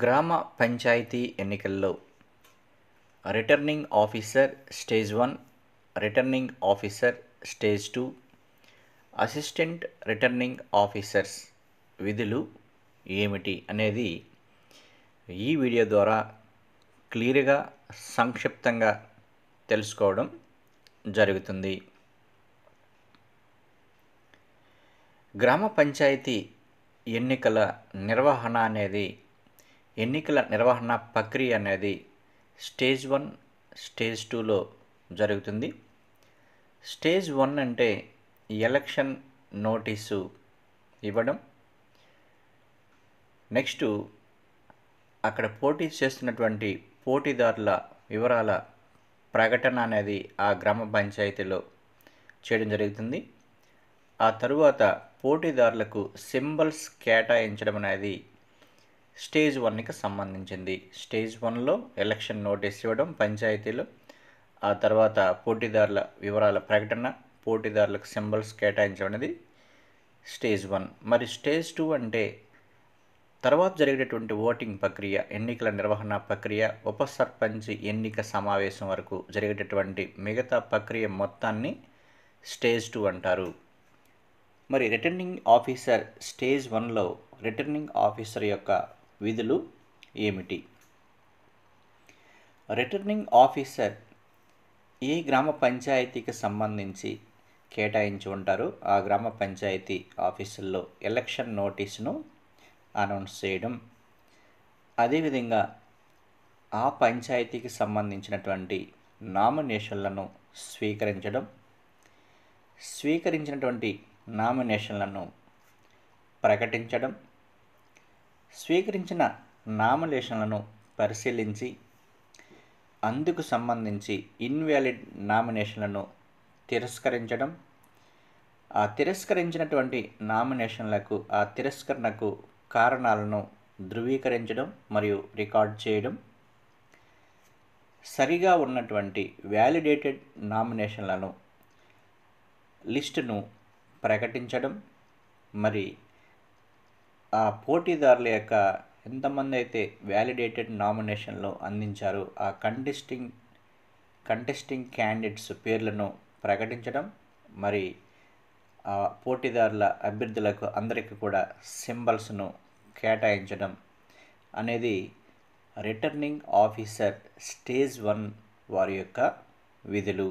గ్రామ పంచాయతీ ఎన్నికల్లో returning officer stage one returning officer stage two assistant returning officers విధులు ఏమిటి అనేది ఈ వీడియో ద్వారా క్లియర్గా సంక్షిప్తంగా తెలుసుకోవడం జరుగుతుంది గ్రామ పంచాయతీ ఎన్నికల నిర్వహణ అనేది ఎన్నికల నిర్వహణ ప్రక్రియ అనేది స్టేజ్ వన్ స్టేజ్ టూలో జరుగుతుంది స్టేజ్ వన్ అంటే ఎలక్షన్ నోటీసు ఇవ్వడం నెక్స్ట్ అక్కడ పోటీ చేస్తున్నటువంటి పోటీదారుల వివరాల ప్రకటన అనేది ఆ గ్రామ పంచాయతీలో చేయడం జరుగుతుంది ఆ తరువాత పోటీదారులకు సింబల్స్ కేటాయించడం అనేది స్టేజ్ వన్కి సంబంధించింది స్టేజ్ వన్లో ఎలక్షన్ నోటీస్ ఇవ్వడం పంచాయతీలు ఆ తర్వాత పోటీదారుల వివరాల ప్రకటన పోటీదారులకు సింబల్స్ కేటాయించడం అనేది స్టేజ్ వన్ మరి స్టేజ్ టూ అంటే తర్వాత జరిగేటటువంటి ఓటింగ్ ప్రక్రియ ఎన్నికల నిర్వహణ ప్రక్రియ ఉప సర్పంచ్ ఎన్నిక సమావేశం వరకు జరిగేటటువంటి మిగతా ప్రక్రియ మొత్తాన్ని స్టేజ్ టూ అంటారు మరి రిటర్నింగ్ ఆఫీసర్ స్టేజ్ వన్లో రిటర్నింగ్ ఆఫీసర్ యొక్క విధులు ఏమిటి రిటర్నింగ్ ఆఫీసర్ ఏ గ్రామ పంచాయతీకి సంబంధించి కేటాయించి ఉంటారు ఆ గ్రామ పంచాయతీ ఆఫీసుల్లో ఎలక్షన్ నోటీసును అనౌన్స్ చేయడం అదేవిధంగా ఆ పంచాయతీకి సంబంధించినటువంటి నామినేషన్లను స్వీకరించడం స్వీకరించినటువంటి నామినేషన్లను ప్రకటించడం స్వీకరించిన నామినేషన్లను పరిశీలించి అందుకు సంబంధించి ఇన్వాలిడ్ నామినేషన్లను తిరస్కరించడం ఆ తిరస్కరించినటువంటి నామినేషన్లకు ఆ తిరస్కరణకు కారణాలను ధృవీకరించడం మరియు రికార్డ్ చేయడం సరిగా ఉన్నటువంటి వ్యాలిడేటెడ్ నామినేషన్లను లిస్టును ప్రకటించడం మరి ఆ పోటీదారుల యొక్క ఎంతమంది అయితే వ్యాలిడేటెడ్ నామినేషన్లు అందించారో ఆ కంటెస్టింగ్ కంటెస్టింగ్ క్యాండిడేట్స్ పేర్లను ప్రకటించడం మరి ఆ పోటీదారుల అభ్యర్థులకు అందరికీ కూడా సింబల్స్ను కేటాయించడం అనేది రిటర్నింగ్ ఆఫీసర్ స్టేజ్ వన్ వారి యొక్క విధులు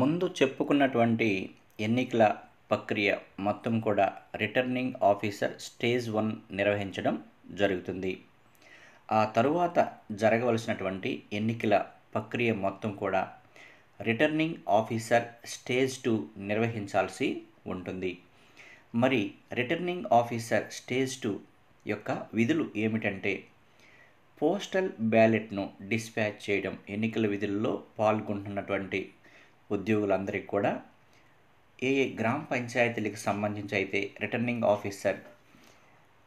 ముందు చెప్పుకున్నటువంటి ఎన్నికల ప్రక్రియ మొత్తం కూడా రిటర్నింగ్ ఆఫీసర్ స్టేజ్ వన్ నిర్వహించడం జరుగుతుంది ఆ తరువాత జరగవలసినటువంటి ఎన్నికల ప్రక్రియ మొత్తం కూడా రిటర్నింగ్ ఆఫీసర్ స్టేజ్ టూ నిర్వహించాల్సి ఉంటుంది మరి రిటర్నింగ్ ఆఫీసర్ స్టేజ్ టూ యొక్క విధులు ఏమిటంటే పోస్టల్ బ్యాలెట్ను డిస్పాచ్ చేయడం ఎన్నికల విధుల్లో పాల్గొంటున్నటువంటి ఉద్యోగులందరికీ కూడా ఏ గ్రామ పంచాయతీలకు సంబంధించి అయితే రిటర్నింగ్ ఆఫీసర్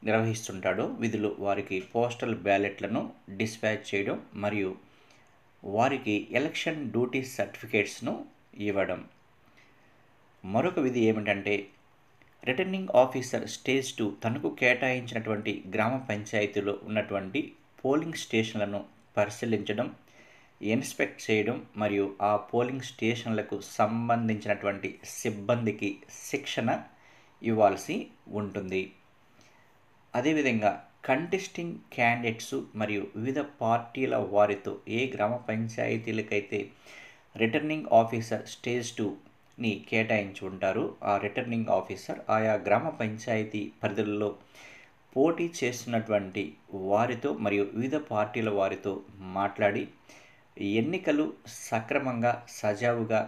నిర్వహిస్తుంటాడో విధులు వారికి పోస్టల్ బ్యాలెట్లను డిస్పాచ్ చేయడం మరియు వారికి ఎలక్షన్ డ్యూటీ సర్టిఫికేట్స్ను ఇవ్వడం మరొక విధి ఏమిటంటే రిటర్నింగ్ ఆఫీసర్ స్టేజ్ టూ తనకు కేటాయించినటువంటి గ్రామ పంచాయతీలో ఉన్నటువంటి పోలింగ్ స్టేషన్లను పరిశీలించడం ఇన్స్పెక్ట్ చేయడం మరియు ఆ పోలింగ్ స్టేషన్లకు సంబంధించినటువంటి సిబ్బందికి శిక్షణ ఇవ్వాల్సి ఉంటుంది అదేవిధంగా కంటెస్టింగ్ క్యాండిడేట్స్ మరియు వివిధ పార్టీల వారితో ఏ గ్రామ పంచాయతీలకైతే రిటర్నింగ్ ఆఫీసర్ స్టేజ్ టూని కేటాయించి ఉంటారు ఆ రిటర్నింగ్ ఆఫీసర్ ఆయా గ్రామ పంచాయతీ పరిధుల్లో పోటీ చేస్తున్నటువంటి వారితో మరియు వివిధ పార్టీల వారితో మాట్లాడి ఎన్నికలు సక్రమంగా సజావుగా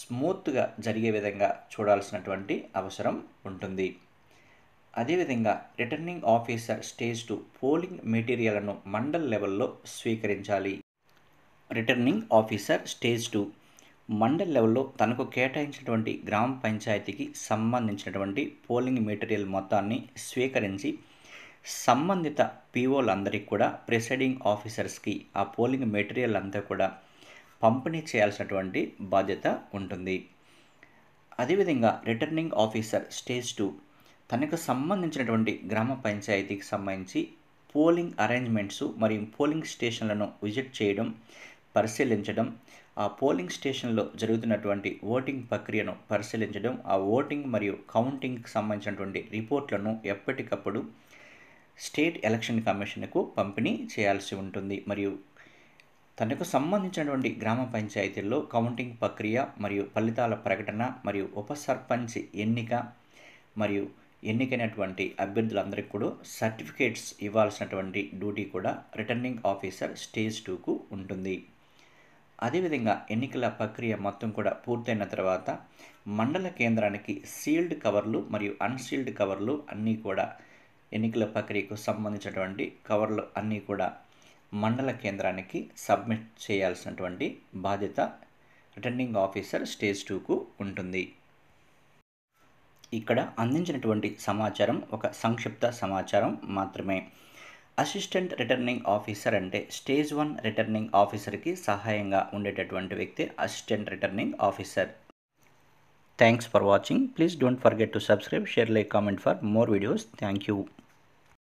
స్మూత్గా జరిగే విధంగా చూడాల్సినటువంటి అవసరం ఉంటుంది అదేవిధంగా returning officer stage two polling మెటీరియల్ను మండల్ లెవెల్లో స్వీకరించాలి returning officer stage two mandal లెవెల్లో తనకు కేటాయించినటువంటి గ్రామ పంచాయతీకి సంబంధించినటువంటి పోలింగ్ మెటీరియల్ మొత్తాన్ని స్వీకరించి సంబంధిత పీఓలందరికీ కూడా ప్రిసైడింగ్ ఆఫీసర్స్కి ఆ పోలింగ్ మెటీరియల్ అంతా కూడా పంపిణీ చేయాల్సినటువంటి బాధ్యత ఉంటుంది అదేవిధంగా రిటర్నింగ్ ఆఫీసర్ స్టేజ్ టూ తనకు సంబంధించినటువంటి గ్రామ పంచాయతీకి సంబంధించి పోలింగ్ అరేంజ్మెంట్స్ మరియు పోలింగ్ స్టేషన్లను విజిట్ చేయడం పరిశీలించడం ఆ పోలింగ్ స్టేషన్లో జరుగుతున్నటువంటి ఓటింగ్ ప్రక్రియను పరిశీలించడం ఆ ఓటింగ్ మరియు కౌంటింగ్కి సంబంధించినటువంటి రిపోర్ట్లను ఎప్పటికప్పుడు స్టేట్ ఎలక్షన్ కమిషన్కు పంపిణీ చేయాల్సి ఉంటుంది మరియు తనకు సంబంధించినటువంటి గ్రామ పంచాయతీల్లో కౌంటింగ్ ప్రక్రియ మరియు ఫలితాల ప్రకటన మరియు ఉప సర్పంచ్ ఎన్నిక మరియు ఎన్నికైనటువంటి అభ్యర్థులందరికీ కూడా సర్టిఫికేట్స్ ఇవ్వాల్సినటువంటి డ్యూటీ కూడా రిటర్నింగ్ ఆఫీసర్ స్టేజ్ టూకు ఉంటుంది అదేవిధంగా ఎన్నికల ప్రక్రియ మొత్తం కూడా పూర్తయిన తర్వాత మండల కేంద్రానికి సీల్డ్ కవర్లు మరియు అన్సీల్డ్ కవర్లు అన్నీ కూడా ఎన్నికల ప్రక్రియకు సంబంధించినటువంటి కవర్లు అన్నీ కూడా మండల కేంద్రానికి సబ్మిట్ చేయాల్సినటువంటి బాధ్యత రిటర్నింగ్ ఆఫీసర్ స్టేజ్ టూకు ఉంటుంది ఇక్కడ అందించినటువంటి సమాచారం ఒక సంక్షిప్త సమాచారం మాత్రమే అసిస్టెంట్ రిటర్నింగ్ ఆఫీసర్ అంటే స్టేజ్ వన్ రిటర్నింగ్ ఆఫీసర్కి సహాయంగా ఉండేటటువంటి వ్యక్తి assistant returning officer thanks for watching please don't forget to subscribe share like comment for more videos thank you